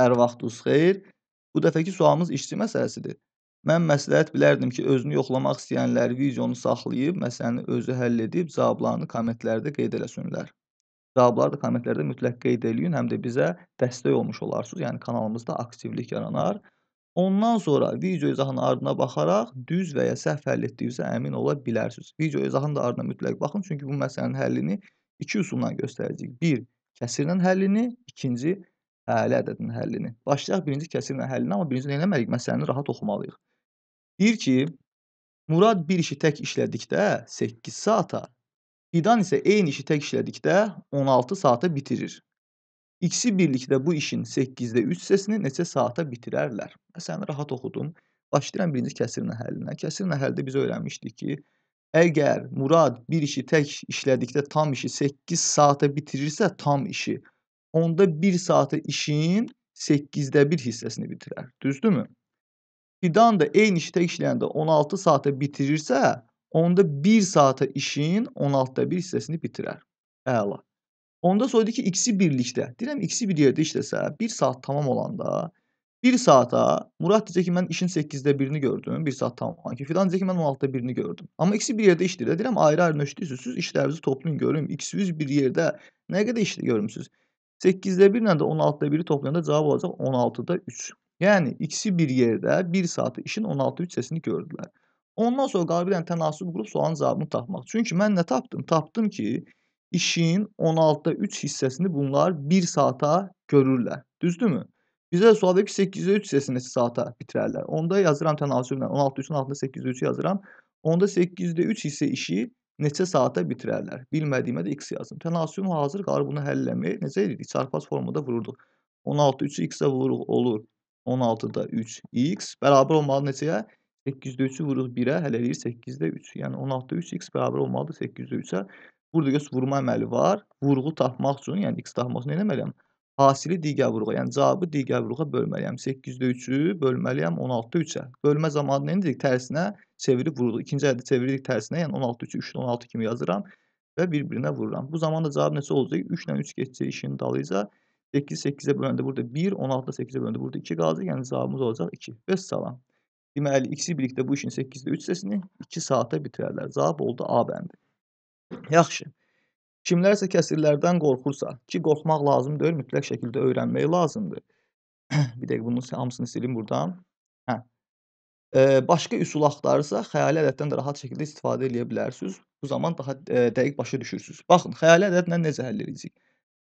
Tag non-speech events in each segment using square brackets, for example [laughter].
Hər vaxtınız xeyir. Bu dəfəki sualımız işçi məsələsidir. Mən məsləhət bilərdim ki, özünü yoxlamaq istəyənlər videonu saxlayıb, məsələni özü həll edib, cavablarını kommentlərdə qeyd eləsinlər. Cavabları da kommentlərdə mütləq qeyd eləyin, həm də bizə dəstək olmuş olarsınız, yəni kanalımızda aktivlik yaranar. Ondan sonra video izahının ardına baxaraq düz və ya səhv həll etdiyinizə əmin ola bilərsiniz. Video izahının da ardına mütləq baxın, çünki bu məsələnin həllini iki üsulla göstərəcəyik. Bir, kəsirlə həllini, ikinci, fəali hə, ədədin həllini. Başlayaq birinci kəsimlə həllinə, amma birinci nə eləməliyik? Məsələni rahat oxumalıyıq. Deyir ki, Murad bir işi tək işlədikdə 8 saata, Fidan isə eyni işi tək işlədikdə 16 saata bitirir. İkisi birlikdə bu işin 8-də 3 hissəsini neçə saata bitirərlər? Məsələni rahat oxudum. Başlayıram birinci kəsirin həllinə. Kəsirin həldə biz öyrənmişdik ki, əgər Murad bir işi tək işlədikdə tam işi 8 saata bitirirsə, tam işi onda 1 saatı işin 8-də 1 hissəsini bitirər. Düzdürmü? Fidan da eyni işdə işləyəndə 16 saata bitirirsə, onda 1 saata işin 16-da 1 hissəsini bitirər. Əla. Onda soydu ki, ikisi birlikdə. Deyirəm, ikisi bir yerdə işləsə, 1 saat tamam olanda 1 saata Murad deyəcək ki, mən işin 8-də 1-ni gördüm, 1 saat tamam. Ki, Fidan deyəcək ki, mən 16-da 1-ni gördüm. Amma ikisi bir yerdə işləyir. Deyirəm, ayrı-ayrı nöşdüyüsünüz, işlərinizi toplayın görüm. İkisi bir yerdə nə qədər işlə görmüsünüz? 8'de 1'in de 16'da 1'i toplayınca cevap olacak 16'da 3. Yani ikisi bir yerde 1 saati işin 16'da 3 sesini gördüler. Ondan sonra qalibdən tənasüb qrup soğan cavabını tapmaq. Çünkü mən ne tapdım? Tapdım ki, işin 16'da 3 hissesini bunlar 1 saata görürlər. Düzdürmü? Bizə də sual verir ki, 8'de 3 hissəsini saata bitirərlər. Onda yazıram tənasüblə 16'da 3'ün altında 8'də 3'ü yazıram. Onda 8'de 3 hisse işi neçə saatda bitirərlər? Bilmədiyimə də x yazdım. Tənasübüm hazır qalır bunu həll eləməyə. Necə edirik? Çarpaz formada vururduq. 16 3-ü x-ə vururuq olur. 16-da 3x bərabər olmalı neçəyə? 8-də 3-ü vururuq 1-ə, həll eləyir 8-də 3. Yəni 16-da 3x bərabər olmalıdır 8-də 3-ə. Burada göz vurma əməli var. Vurğu tapmaq üçün, yəni x tapmaq üçün nə eləməliyəm? Hasili digər vuruğa, yəni cavabı digər vuruğa bölməliyəm. 8-də 3-ü bölməliyəm 16-da 3-ə. Bölmə zamanı nə edirik? Tərsinə çevirib vururuq. İkinci ədədi çeviririk tərsinə, yəni 16 3 3-də 16 kimi yazıram və bir-birinə vururam. Bu zaman da cavab neçə olacaq? 3 ilə 3 keçəcək işin dalıyca. 8 8-ə böləndə burada 1, 16-da 8-ə böləndə burada 2 qalacaq. Yəni cavabımız olacaq 2. Bəs salam. Deməli, ikisi birlikdə bu işin 8-də 3 hissəsini 2 saata bitirərlər. Cavab oldu A bəndi. Yaxşı. Kimlərsə kəsirlərdən qorxursa, ki qorxmaq lazım deyil, mütləq şəkildə öyrənmək lazımdır. [clears throat] bir dəqiqə bunun hamısını silim buradan. Hə. E, başqa üsul axtarırsa, xəyali ədəddən də rahat şəkildə istifadə edə bilərsiniz. Bu zaman daha e, dəqiq başa düşürsüz. Baxın, xəyali ədədlə necə həll edəcəyik?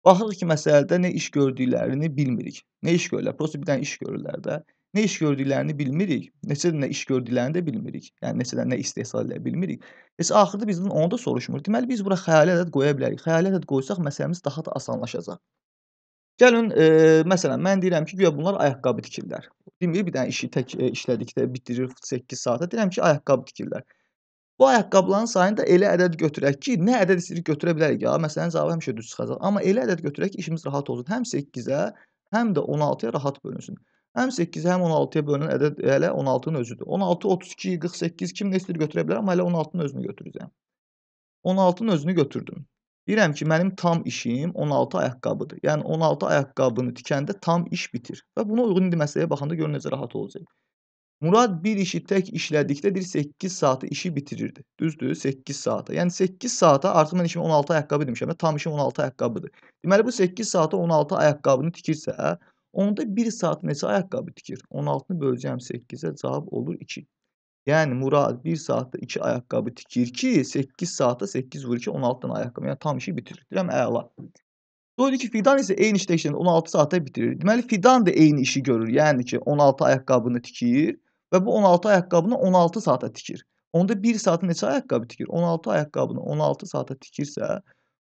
Baxırıq ki, məsələdə nə iş gördüklərini bilmirik. Nə iş görürlər? Prosta bir dənə iş görürlər də. Nə iş gördüklərini bilmirik. Neçədən nə iş gördüklərini də bilmirik. Yəni neçədən nə istehsal edə bilmirik. Heç axırda biz bunu onu da soruşmuruq. Deməli biz bura xəyali ədəd qoya bilərik. Xəyali ədəd qoysaq məsələmiz daha da asanlaşacaq. Gəlin, e, məsələn, mən deyirəm ki, güya bunlar ayaqqabı tikirlər. Demir bir dənə işi tək e, işlədikdə bitirir 8 saata. Deyirəm ki, ayaqqabı tikirlər. Bu ayaqqabıların sayını da elə ədəd götürək ki, nə ədəd istəyirik götürə bilərik ya. Məsələn, cavabı həmişə düz çıxacaq. Amma elə ədəd götürək ki, işimiz rahat olsun. Həm 8-ə, həm də 16-ya rahat bölünsün. Həm 8-i, həm 16-ya bölünən ədəd hələ 16-nın özüdür. 16, 32, 48 kim nə istəyir götürə bilərəm, hələ 16-nın özünü götürəcəm. 16-nın özünü götürdüm. Deyirəm ki, mənim tam işim 16 ayaqqabıdır. Yəni 16 ayaqqabını tikəndə tam iş bitir. Və buna uyğun indi məsələyə baxanda görün necə rahat olacaq. Murad bir işi tək işlədikdə deyir 8 saatı işi bitirirdi. Düzdür? 8 saata. Yəni 8 saata artıq mən işimi 16 ayaqqabı demişəm. Tam işim 16 ayaqqabıdır. Deməli bu 8 saata 16 ayaqqabını tikirsə, Onda 1 saat mesela ayakkabı tikir. 16-nı böləcəm 8-ə cavab olur 2. Yəni Murad 1 saatda 2 ayaqqabı tikir ki, 8 saatda 8 vur 2 16 dənə ayaqqabı. Yəni tam işi bitirir. Deyirəm əla. Dolayı ki, fidan isə eyni işdə işləndə 16 saatda bitirir. Deməli fidan da eyni işi görür. Yəni ki, 16 ayaqqabını tikir və bu 16 ayaqqabını 16 saata tikir. Onda 1 saat neçə ayaqqabı tikir? 16 ayaqqabını 16 saata tikirsə,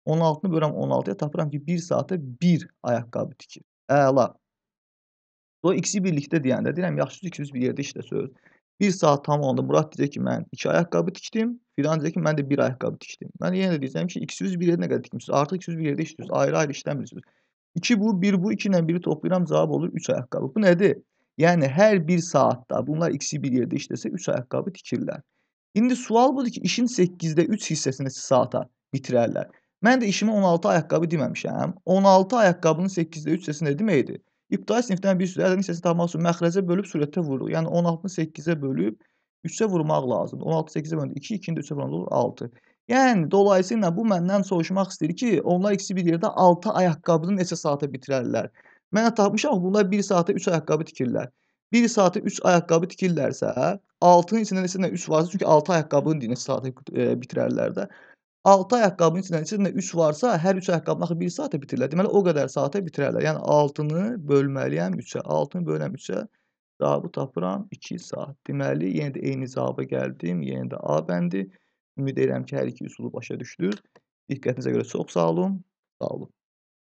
16-nı bölürəm 16-ya tapıram ki, 1 saata 1 ayaqqabı tikir. Əla. Sonra ikisi birlikdə deyəndə deyirəm, yaxşı ikimiz bir yerdə işləsəz. 1 saat tam olanda Murad deyəcək ki, mən 2 ayaqqabı tikdim. Fidan deyəcək ki, mən də 1 ayaqqabı tikdim. Mən yenə də deyəcəm ki, ikisi bir yerdə nə qədər tikmisiniz? Artıq ikisi bir yerdə işləyirsiniz. Ayrı-ayrı işləmirsiniz. 2 bu, 1 bu, 2 ilə 1-i toplayıram, cavab olur 3 ayaqqabı. Bu nədir? Yəni hər 1 saatda bunlar ikisi bir yerdə işləsə 3 ayaqqabı tikirlər. İndi sual budur ki, işin 8-də 3 hissəsini saata bitirərlər. Mən də işimə 16 ayaqqabı deməmişəm. 16 ayaqqabının 8-də 3 hissəsi nə deməkdir? İbtidai sinifdən bir sürü ədədin hissəsini tapmaq üçün məxrəcə bölüb sürətə vururuq. Yəni 16-nı 8-ə bölüb 3-ə vurmaq lazımdır. 16 8-ə böləndə 2, 2-ni də 3-ə vuranda olur 6. Yəni dolayısıyla bu məndən soruşmaq istəyir ki, onlar ikisi bir yerdə 6 ayaqqabını neçə saata bitirərlər? Mənə tapmışam, bunlar 1 saata 3 ayaqqabı tikirlər. 1 saata 3 ayaqqabı tikirlərsə, 6-nın içində neçə 3 varsa, çünki 6 ayaqqabını neçə saata e, bitirərlər də. 6 ayaqqabının içində, içində 3 varsa, hər 3 ayaqqabını axı 1 saata bitirirlər. Deməli o qədər saata bitirərlər. Yəni 6-nı bölməliyəm 3-ə. 6-nı böləm 3-ə. Cavabı tapıram 2 saat. Deməli yenə də eyni cavaba gəldim. Yenə də A bəndi. Ümid edirəm ki, hər iki üsulu başa düşdünüz. Diqqətinizə görə çox sağ olun. Sağ olun.